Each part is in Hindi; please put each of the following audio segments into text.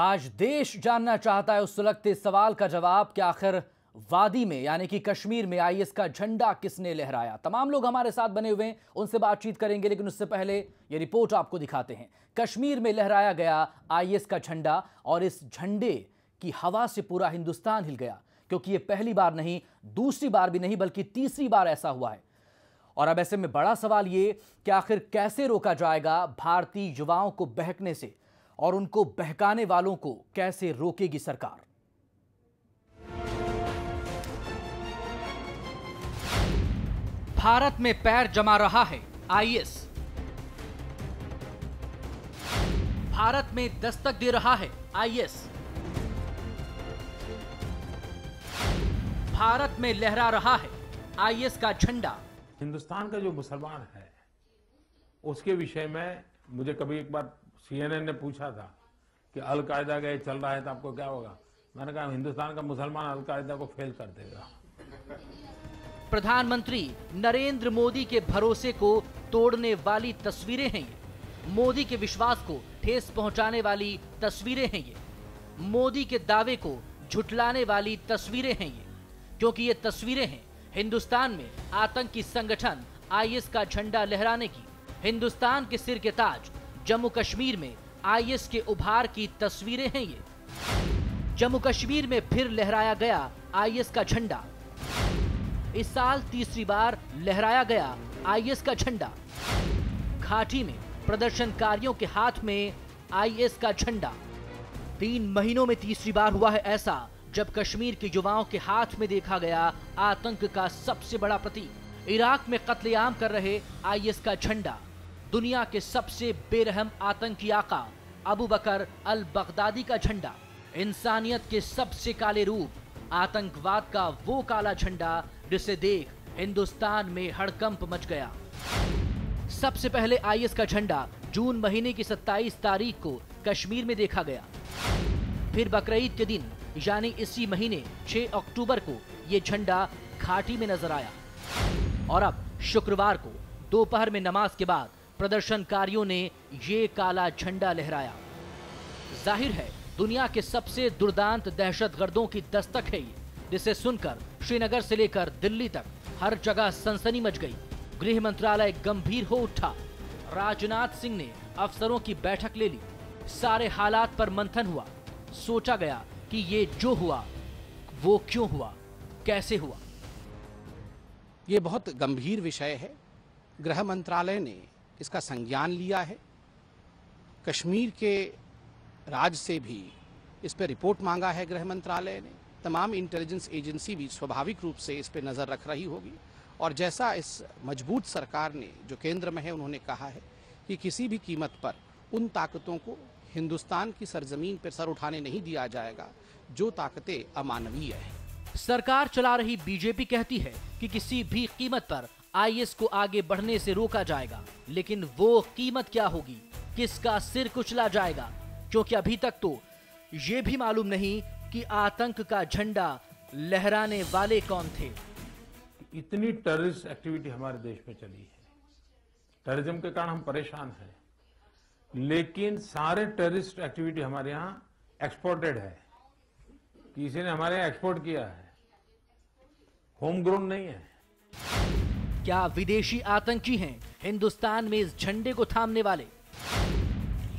तो आज देश जानना चाहता है उस सुलगते सवाल का जवाब कि आखिर वादी में यानी कि कश्मीर में आईएस का झंडा किसने लहराया तमाम लोग हमारे साथ बने हुए हैं उनसे बातचीत करेंगे लेकिन उससे पहले ये रिपोर्ट आपको दिखाते हैं कश्मीर में लहराया गया आईएस का झंडा और इस झंडे की हवा से पूरा हिंदुस्तान हिल गया क्योंकि ये पहली बार नहीं दूसरी बार भी नहीं बल्कि तीसरी बार ऐसा हुआ है और अब ऐसे में बड़ा सवाल ये कि आखिर कैसे रोका जाएगा भारतीय युवाओं को बहकने से और उनको बहकाने वालों को कैसे रोकेगी सरकार भारत में पैर जमा रहा है आईएस भारत में दस्तक दे रहा है आईएस भारत में लहरा रहा है आईएस का झंडा हिंदुस्तान का जो मुसलमान है उसके विषय में मुझे कभी एक बार सीएनएन ने पूछा था कि अलकायदा का ये चल रहा है तो आपको क्या होगा मैंने कहा हिंदुस्तान का मुसलमान अलकायदा को फेल कर देगा प्रधानमंत्री नरेंद्र मोदी के भरोसे को तोड़ने वाली तस्वीरें हैं ये मोदी के विश्वास को ठेस पहुंचाने वाली तस्वीरें हैं ये मोदी के दावे को झुटलाने वाली तस्वीरें हैं ये क्योंकि ये तस्वीरें हैं हिंदुस्तान में आतंकी संगठन आईएस का झंडा लहराने की हिंदुस्तान के सिर के ताज जम्मू कश्मीर में आईएस के उभार की तस्वीरें हैं ये जम्मू कश्मीर में फिर लहराया गया आईएस का झंडा इस साल तीसरी बार लहराया गया आईएस का झंडा घाटी में प्रदर्शनकारियों के हाथ में आईएस का झंडा तीन महीनों में तीसरी बार हुआ है ऐसा जब कश्मीर के युवाओं के हाथ में देखा गया आतंक का सबसे बड़ा प्रतीक इराक में कत्लेआम कर रहे आईएस का झंडा दुनिया के सबसे बेरहम आतंकी आका अबू बकर अल बगदादी का झंडा इंसानियत के सबसे काले रूप आतंकवाद का वो काला झंडा जिसे देख हिंदुस्तान में हड़कंप मच गया सबसे पहले आईएस का झंडा जून महीने की 27 तारीख को कश्मीर में देखा गया फिर बकरीद के दिन यानी इसी महीने 6 अक्टूबर को ये झंडा घाटी में नजर आया और अब शुक्रवार को दोपहर में नमाज के बाद प्रदर्शनकारियों ने ये काला झंडा लहराया जाहिर है दुनिया के सबसे दुर्दांत दहशतगर्दों की दस्तक है ये जिसे सुनकर श्रीनगर से लेकर दिल्ली तक हर जगह सनसनी मच गई गृह मंत्रालय गंभीर हो उठा राजनाथ सिंह ने अफसरों की बैठक ले ली सारे हालात पर मंथन हुआ सोचा गया कि ये जो हुआ वो क्यों हुआ कैसे हुआ ये बहुत गंभीर विषय है गृह मंत्रालय ने इसका संज्ञान लिया है कश्मीर के राज से भी इस पर रिपोर्ट मांगा है गृह मंत्रालय ने तमाम इंटेलिजेंस एजेंसी भी स्वाभाविक रूप से इस पर नज़र रख रही होगी और जैसा इस मजबूत सरकार ने जो केंद्र में है उन्होंने कहा है कि किसी भी कीमत पर उन ताकतों को हिंदुस्तान की सरजमीन पर सर उठाने नहीं दिया जाएगा जो ताकतें अमानवीय हैं सरकार चला रही बीजेपी कहती है कि किसी भी कीमत पर आईएस को आगे बढ़ने से रोका जाएगा लेकिन वो कीमत क्या होगी किसका सिर कुचला जाएगा क्योंकि अभी तक तो ये भी मालूम नहीं कि आतंक का झंडा लहराने वाले कौन थे इतनी टेररिस्ट एक्टिविटी हमारे देश में चली है टेररिज्म के कारण हम परेशान हैं लेकिन सारे टेररिस्ट एक्टिविटी हमारे यहाँ एक्सपोर्टेड है किसी ने हमारे यहाँ एक्सपोर्ट किया है होम ग्रोन नहीं है क्या विदेशी आतंकी हैं हिंदुस्तान में इस झंडे को थामने वाले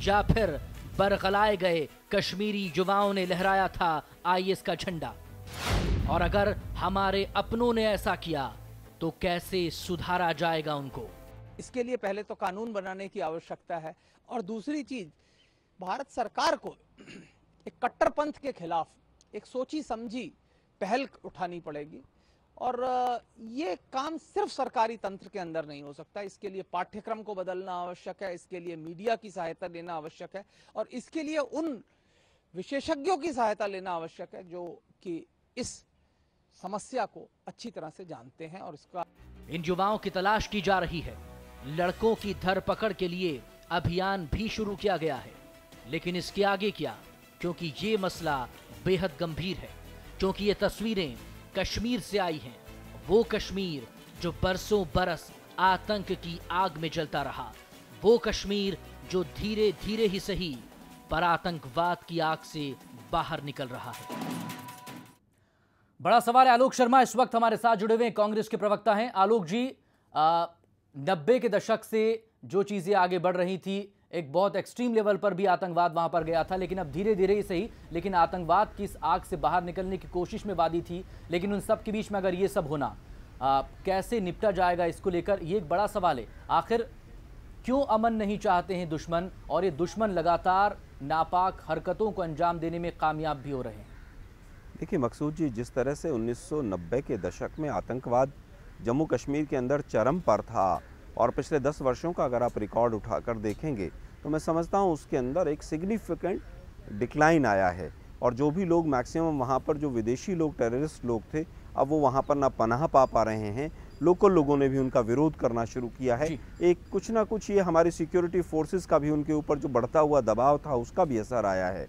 या फिर बरगलाए गए कश्मीरी युवाओं ने लहराया था आईएस का झंडा और अगर हमारे अपनों ने ऐसा किया तो कैसे सुधारा जाएगा उनको इसके लिए पहले तो कानून बनाने की आवश्यकता है और दूसरी चीज भारत सरकार को एक कट्टरपंथ के खिलाफ एक सोची समझी पहल उठानी पड़ेगी और ये काम सिर्फ सरकारी तंत्र के अंदर नहीं हो सकता इसके लिए पाठ्यक्रम को बदलना आवश्यक है इसके लिए मीडिया की सहायता लेना आवश्यक है और इसके लिए उन विशेषज्ञों की सहायता लेना आवश्यक है जो कि इस समस्या को अच्छी तरह से जानते हैं और इसका इन युवाओं की तलाश की जा रही है लड़कों की धरपकड़ के लिए अभियान भी शुरू किया गया है लेकिन इसके आगे क्या क्योंकि ये मसला बेहद गंभीर है क्योंकि ये तस्वीरें कश्मीर से आई हैं वो कश्मीर जो बरसों बरस आतंक की आग में जलता रहा वो कश्मीर जो धीरे धीरे ही सही पर आतंकवाद की आग से बाहर निकल रहा है बड़ा सवाल है आलोक शर्मा इस वक्त हमारे साथ जुड़े हुए कांग्रेस के प्रवक्ता हैं आलोक जी नब्बे के दशक से जो चीजें आगे बढ़ रही थी एक बहुत एक्सट्रीम लेवल पर भी आतंकवाद वहाँ पर गया था लेकिन अब धीरे धीरे ही सही लेकिन आतंकवाद की इस आग से बाहर निकलने की कोशिश में वादी थी लेकिन उन सब के बीच में अगर ये सब होना आ, कैसे निपटा जाएगा इसको लेकर ये एक बड़ा सवाल है आखिर क्यों अमन नहीं चाहते हैं दुश्मन और ये दुश्मन लगातार नापाक हरकतों को अंजाम देने में कामयाब भी हो रहे हैं देखिए मकसूद जी जिस तरह से 1990 के दशक में आतंकवाद जम्मू कश्मीर के अंदर चरम पर था और पिछले दस वर्षों का अगर आप रिकॉर्ड उठाकर देखेंगे तो मैं समझता हूँ उसके अंदर एक सिग्निफिकेंट डिक्लाइन आया है और जो भी लोग मैक्सिमम वहाँ पर जो विदेशी लोग टेररिस्ट लोग थे अब वो वहाँ पर ना पनाह पा पा रहे हैं लोकल लोगों ने भी उनका विरोध करना शुरू किया है एक कुछ ना कुछ ये हमारी सिक्योरिटी फोर्सेस का भी उनके ऊपर जो बढ़ता हुआ दबाव था उसका भी असर आया है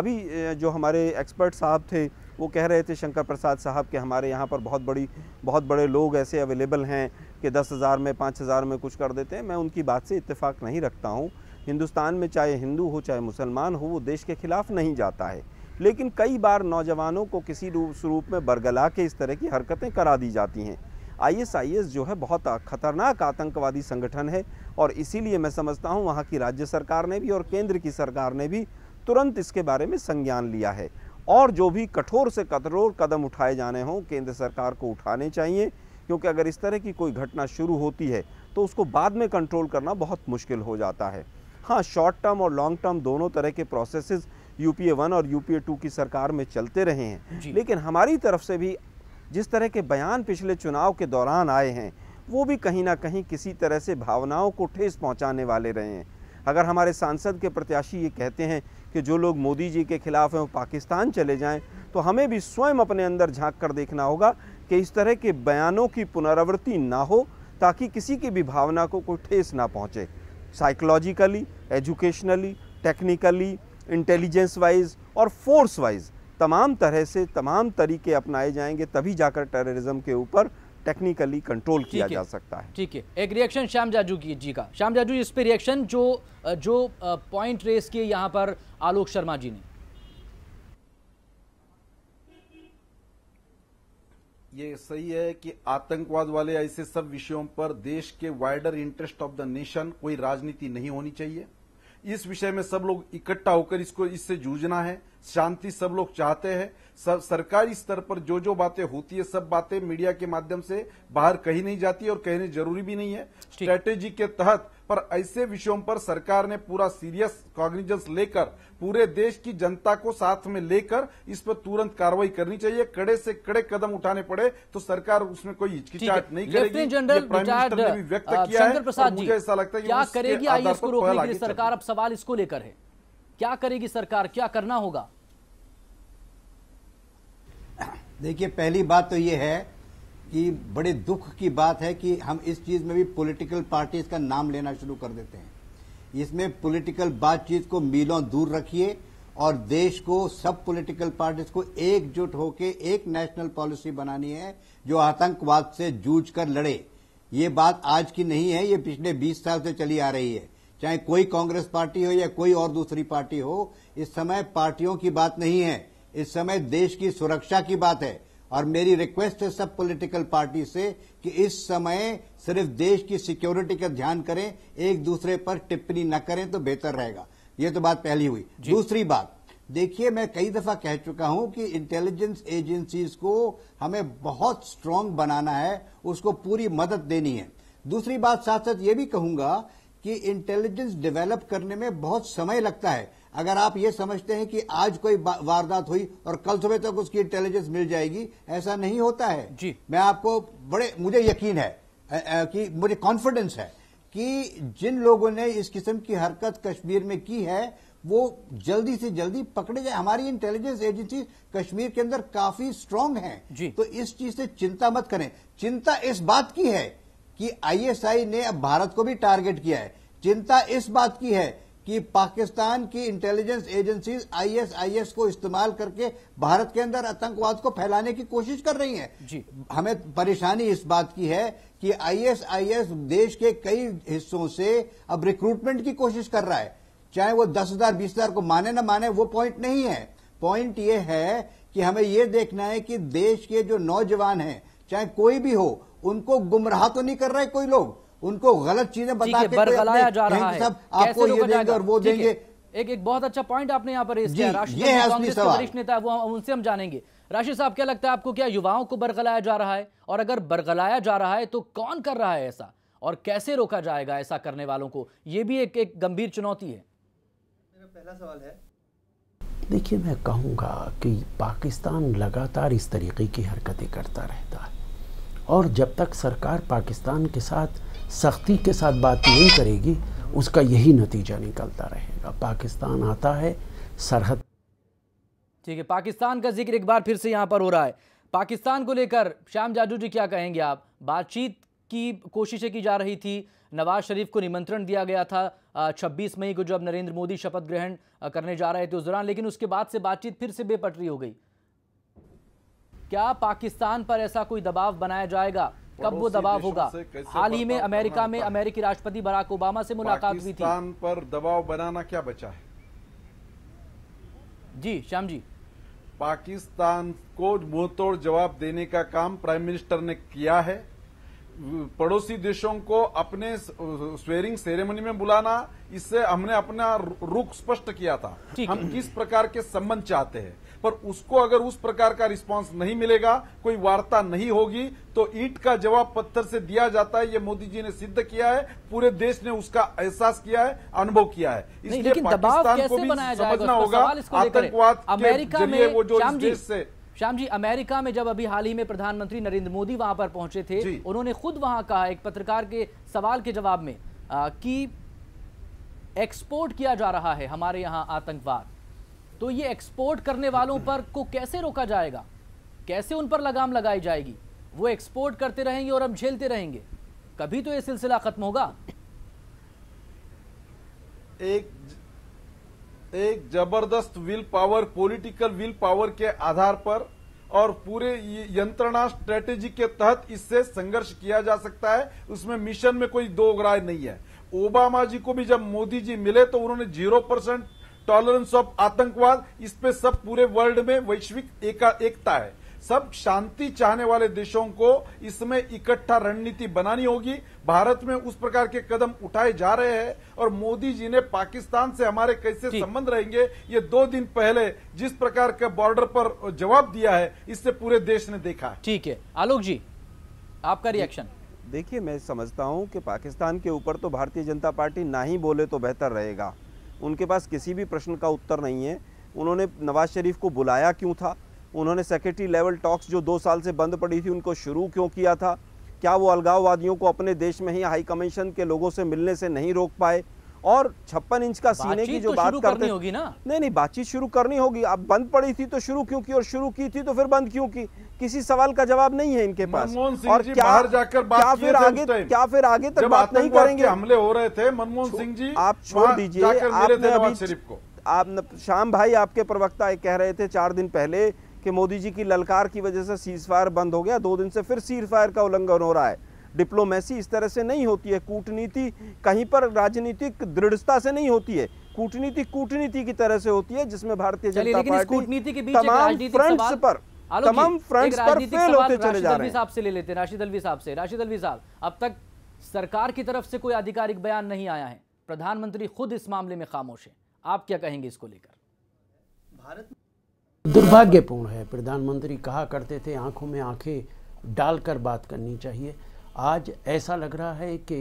अभी जो हमारे एक्सपर्ट साहब थे वो कह रहे थे शंकर प्रसाद साहब के हमारे यहाँ पर बहुत बड़ी बहुत बड़े लोग ऐसे अवेलेबल हैं कि दस हज़ार में पाँच हज़ार में कुछ कर देते हैं मैं उनकी बात से इत्तेफाक नहीं रखता हूँ हिंदुस्तान में चाहे हिंदू हो चाहे मुसलमान हो वो देश के ख़िलाफ़ नहीं जाता है लेकिन कई बार नौजवानों को किसी रूप स्वरूप में बरगला के इस तरह की हरकतें करा दी जाती हैं आईएसआईएस जो है बहुत खतरनाक आतंकवादी संगठन है और इसीलिए मैं समझता हूँ वहाँ की राज्य सरकार ने भी और केंद्र की सरकार ने भी तुरंत इसके बारे में संज्ञान लिया है और जो भी कठोर से कठोर कदम उठाए जाने हों केंद्र सरकार को उठाने चाहिए क्योंकि अगर इस तरह की कोई घटना शुरू होती है तो उसको बाद में कंट्रोल करना बहुत मुश्किल हो जाता है हाँ शॉर्ट टर्म और लॉन्ग टर्म दोनों तरह के प्रोसेसेस यूपीए वन और यूपीए टू की सरकार में चलते रहे हैं लेकिन हमारी तरफ से भी जिस तरह के बयान पिछले चुनाव के दौरान आए हैं वो भी कहीं ना कहीं किसी तरह से भावनाओं को ठेस पहुंचाने वाले रहे हैं अगर हमारे सांसद के प्रत्याशी ये कहते हैं कि जो लोग मोदी जी के खिलाफ हैं वो पाकिस्तान चले जाएं तो हमें भी स्वयं अपने अंदर झांक कर देखना होगा कि इस तरह के बयानों की पुनरावृत्ति ना हो ताकि किसी की भी भावना को कोई ठेस ना पहुँचे psychologically educationally technically intelligence wise और फोर्स वाइज तमाम तरह से तमाम तरीके अपनाए जाएंगे तभी जाकर टेररिज्म के ऊपर टेक्निकली कंट्रोल किया जा सकता है ठीक है एक रिएक्शन श्याम जाजू की जी का श्याम जाजू इस पर रिएक्शन जो जो पॉइंट रेस किए यहाँ पर आलोक शर्मा जी ने ये सही है कि आतंकवाद वाले ऐसे सब विषयों पर देश के wider interest of the nation कोई राजनीति नहीं होनी चाहिए इस विषय में सब लोग इकट्ठा होकर इसको इससे जूझना है शांति सब लोग चाहते हैं सरकारी स्तर पर जो जो बातें होती है सब बातें मीडिया के माध्यम से बाहर कही नहीं जाती और कहने जरूरी भी नहीं है स्ट्रेटेजी के तहत पर ऐसे विषयों पर सरकार ने पूरा सीरियस कॉग्निजेंस लेकर पूरे देश की जनता को साथ में लेकर इस पर तुरंत कार्रवाई करनी चाहिए कड़े से कड़े कदम उठाने पड़े तो सरकार उसमें कोई हिचकिचाट नहीं करेगी जनरल ने भी व्यक्त किया है मुझे ऐसा लगता है सरकार अब सवाल इसको लेकर है क्या करेगी सरकार क्या करना होगा देखिए पहली बात तो यह है कि बड़े दुख की बात है कि हम इस चीज में भी पॉलिटिकल पार्टीज का नाम लेना शुरू कर देते हैं इसमें पॉलिटिकल बातचीत को मीलों दूर रखिए और देश को सब पॉलिटिकल पार्टीज को एकजुट होकर एक नेशनल पॉलिसी बनानी है जो आतंकवाद से जूझ कर लड़े ये बात आज की नहीं है ये पिछले 20 साल से चली आ रही है चाहे कोई कांग्रेस पार्टी हो या कोई और दूसरी पार्टी हो इस समय पार्टियों की बात नहीं है इस समय देश की सुरक्षा की बात है और मेरी रिक्वेस्ट है सब पॉलिटिकल पार्टी से कि इस समय सिर्फ देश की सिक्योरिटी का ध्यान करें एक दूसरे पर टिप्पणी न करें तो बेहतर रहेगा ये तो बात पहली हुई दूसरी बात देखिए मैं कई दफा कह चुका हूं कि इंटेलिजेंस एजेंसीज को हमें बहुत स्ट्रांग बनाना है उसको पूरी मदद देनी है दूसरी बात साथ साथ ये भी कहूंगा कि इंटेलिजेंस डेवलप करने में बहुत समय लगता है अगर आप ये समझते हैं कि आज कोई वारदात हुई और कल सुबह तक उसकी इंटेलिजेंस मिल जाएगी ऐसा नहीं होता है जी मैं आपको बड़े मुझे यकीन है कि मुझे कॉन्फिडेंस है कि जिन लोगों ने इस किस्म की हरकत कश्मीर में की है वो जल्दी से जल्दी पकड़े जाए हमारी इंटेलिजेंस एजेंसी कश्मीर के अंदर काफी स्ट्रांग है तो इस चीज से चिंता मत करें चिंता इस बात की है कि आईएसआई ने अब भारत को भी टारगेट किया है चिंता इस बात की है कि पाकिस्तान की इंटेलिजेंस एजेंसीज आईएसआईएस को इस्तेमाल करके भारत के अंदर आतंकवाद को फैलाने की कोशिश कर रही है जी हमें परेशानी इस बात की है कि आईएसआईएस देश के कई हिस्सों से अब रिक्रूटमेंट की कोशिश कर रहा है चाहे वो दस हजार बीस हजार को माने ना माने वो पॉइंट नहीं है पॉइंट ये है कि हमें ये देखना है कि देश के जो नौजवान हैं चाहे कोई भी हो उनको गुमराह तो नहीं कर रहे कोई लोग उनको गलत चीजें बताया बरगलाया जा रहा है आपको ये देंगे और वो देंगे एक एक बहुत अच्छा पॉइंट आपने यहाँ पर वरिष्ठ नेता वो उनसे हम जानेंगे राशिद साहब क्या लगता है आपको क्या युवाओं को बरगलाया जा रहा है और अगर बरगलाया जा रहा है तो कौन कर रहा है ऐसा और कैसे रोका जाएगा ऐसा करने वालों को यह भी एक एक गंभीर चुनौती है मेरा पहला सवाल है देखिए मैं कहूंगा कि पाकिस्तान लगातार इस तरीके की हरकतें करता रहता है और जब तक सरकार पाकिस्तान के साथ सख्ती के साथ बात नहीं करेगी उसका यही नतीजा निकलता रहेगा पाकिस्तान आता है सरहद ठीक है पाकिस्तान का जिक्र एक बार फिर से यहाँ पर हो रहा है पाकिस्तान को लेकर श्याम जादू जी क्या कहेंगे आप बातचीत की कोशिशें की जा रही थी नवाज शरीफ को निमंत्रण दिया गया था 26 मई को जब नरेंद्र मोदी शपथ ग्रहण करने जा रहे थे उस दौरान लेकिन उसके बाद से बातचीत फिर से बेपटरी हो गई क्या पाकिस्तान पर ऐसा कोई दबाव बनाया जाएगा कब वो दबाव होगा हाल ही में अमेरिका में अमेरिकी राष्ट्रपति बराक ओबामा से मुलाकात हुई थी पर दबाव बनाना क्या बचा है जी श्याम जी पाकिस्तान को मुंहतोड़ जवाब देने का काम प्राइम मिनिस्टर ने किया है पड़ोसी देशों को अपने स्वेरिंग सेरेमनी में बुलाना इससे हमने अपना रुख स्पष्ट किया था हम किस प्रकार के संबंध चाहते हैं पर उसको अगर उस प्रकार का रिस्पांस नहीं मिलेगा कोई वार्ता नहीं होगी तो ईट का जवाब पत्थर से दिया जाता है ये मोदी जी ने सिद्ध किया है पूरे देश ने उसका एहसास किया है अनुभव किया है इसलिए पाकिस्तान को भी समझना होगा आतंकवाद अमेरिका में वो जो देश से श्याम जी अमेरिका में जब अभी हाल ही में प्रधानमंत्री नरेंद्र मोदी वहां पर पहुंचे थे उन्होंने खुद वहां कहा एक पत्रकार के सवाल के जवाब में आ, कि एक्सपोर्ट किया जा रहा है हमारे यहां आतंकवाद तो ये एक्सपोर्ट करने वालों पर को कैसे रोका जाएगा कैसे उन पर लगाम लगाई जाएगी वो एक्सपोर्ट करते रहेंगे और हम झेलते रहेंगे कभी तो ये सिलसिला ख़त्म होगा एक एक जबरदस्त will power political will power के आधार पर और पूरे यंत्रणा स्ट्रेटेजी के तहत इससे संघर्ष किया जा सकता है उसमें मिशन में कोई दो राय नहीं है ओबामा जी को भी जब मोदी जी मिले तो उन्होंने जीरो परसेंट टॉलरेंस ऑफ आतंकवाद इस पे सब पूरे वर्ल्ड में वैश्विक एका एकता है सब शांति चाहने वाले देशों को इसमें इकट्ठा रणनीति बनानी होगी भारत में उस प्रकार के कदम उठाए जा रहे हैं और मोदी जी ने पाकिस्तान से हमारे कैसे संबंध रहेंगे ये दो दिन पहले जिस प्रकार के बॉर्डर पर जवाब दिया है इससे पूरे देश ने देखा ठीक है आलोक जी आपका रिएक्शन देखिए मैं समझता हूँ कि पाकिस्तान के ऊपर तो भारतीय जनता पार्टी ना ही बोले तो बेहतर रहेगा उनके पास किसी भी प्रश्न का उत्तर नहीं है उन्होंने नवाज शरीफ को बुलाया क्यों था उन्होंने सेक्रेटरी लेवल टॉक्स जो दो साल से बंद पड़ी थी उनको शुरू क्यों किया था क्या वो अलगाववादियों को अपने देश में ही हाई कमीशन के लोगों से मिलने से नहीं रोक पाए और छप्पन इंच का सीने की जो तो बात करते होगी ना नहीं नहीं बातचीत शुरू करनी होगी अब बंद पड़ी थी तो शुरू क्यों की और शुरू की थी तो फिर बंद क्यों की किसी सवाल का जवाब नहीं है इनके पास और क्या बाहर जाकर बात क्या फिर आगे क्या फिर आगे तक बात नहीं करेंगे हमले हो रहे थे मनमोहन सिंह जी आप छोड़ दीजिए आपने अभी आप शाम भाई आपके प्रवक्ता कह रहे थे चार दिन पहले कि मोदी जी की ललकार की वजह से सीज फायर बंद हो गया दो दिन से फिर सीज फायर का उल्लंघन हो रहा है डिप्लोमेसी इस तरह से नहीं होती है कूटनीति कहीं पर राजनीतिक दृढ़ता से नहीं होती है कूटनीति कूटनीति की तरह से होती है जिसमें भारतीय जनता पार्टी तमाम फ्रंट्स पर तमाम फ्रंट्स पर फेल होते चले जा रहे हैं से ले लेते हैं राशिद अलवी साहब से राशिद अलवी साहब अब तक सरकार की तरफ से कोई आधिकारिक बयान नहीं आया है प्रधानमंत्री खुद इस मामले में खामोश है आप क्या कहेंगे इसको लेकर भारत दुर्भाग्यपूर्ण है प्रधानमंत्री कहा करते थे आंखों में आंखें डालकर बात करनी चाहिए आज ऐसा लग रहा है कि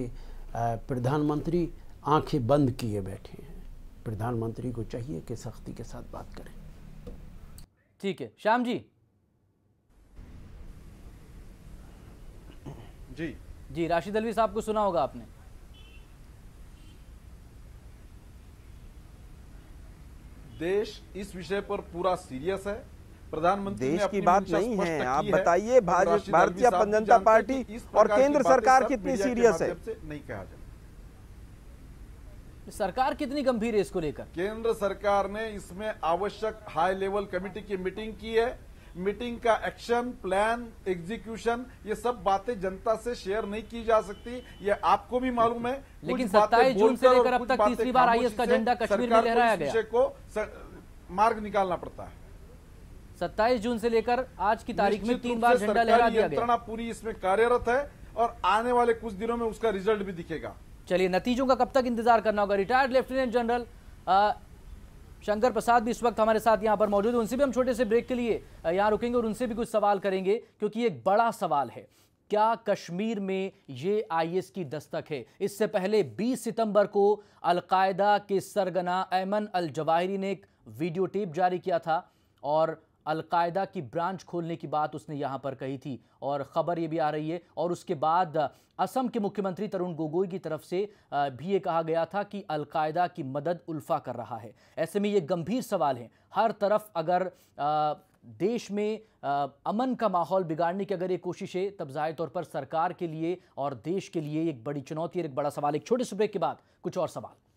प्रधानमंत्री आंखें बंद किए बैठे हैं प्रधानमंत्री को चाहिए कि सख्ती के साथ बात करें ठीक है श्याम जी जी जी राशिद अलवी साहब को सुना होगा आपने देश इस विषय पर पूरा सीरियस है प्रधानमंत्री देश की बात नहीं है आप बताइए भारतीय जनता पार्टी और केंद्र सरकार कितनी सीरियस है नहीं कहा जाए सरकार कितनी गंभीर है इसको लेकर केंद्र सरकार ने इसमें आवश्यक हाई लेवल कमेटी की मीटिंग की है मीटिंग का एक्शन प्लान एग्जीक्यूशन ये सब बातें जनता से शेयर नहीं की जा सकती ये आपको भी मालूम है लेकिन सत्ताईस जून से लेकर अब तक तीसरी बार आईएस का झंडा कश्मीर में लहराया गया को मार्ग निकालना पड़ता है सत्ताईस जून से लेकर आज की तारीख में तीन बार झंडा लहरा दिया गया पूरी इसमें कार्यरत है और आने वाले कुछ दिनों में उसका रिजल्ट भी दिखेगा चलिए नतीजों का कब तक इंतजार करना होगा retired lieutenant general Shankar Prasad भी इस वक्त हमारे साथ यहाँ पर मौजूद है उनसे भी हम छोटे से ब्रेक के लिए यहाँ रुकेंगे और उनसे भी कुछ सवाल करेंगे क्योंकि एक बड़ा सवाल है क्या कश्मीर में ये आईएस की दस्तक है इससे पहले 20 सितंबर को अलकायदा के सरगना ऐमन अल जवाहरी ने एक वीडियो टेप जारी किया था और अलकायदा की ब्रांच खोलने की बात उसने यहाँ पर कही थी और ख़बर ये भी आ रही है और उसके बाद असम के मुख्यमंत्री तरुण गोगोई की तरफ से भी ये कहा गया था कि अलकायदा की मदद उल्फा कर रहा है ऐसे में ये गंभीर सवाल हैं हर तरफ अगर देश में अमन का माहौल बिगाड़ने की अगर ये कोशिश है तब ज़ाहिर तौर पर सरकार के लिए और देश के लिए एक बड़ी चुनौती और एक बड़ा सवाल एक छोटे से ब्रेक के बाद कुछ और सवाल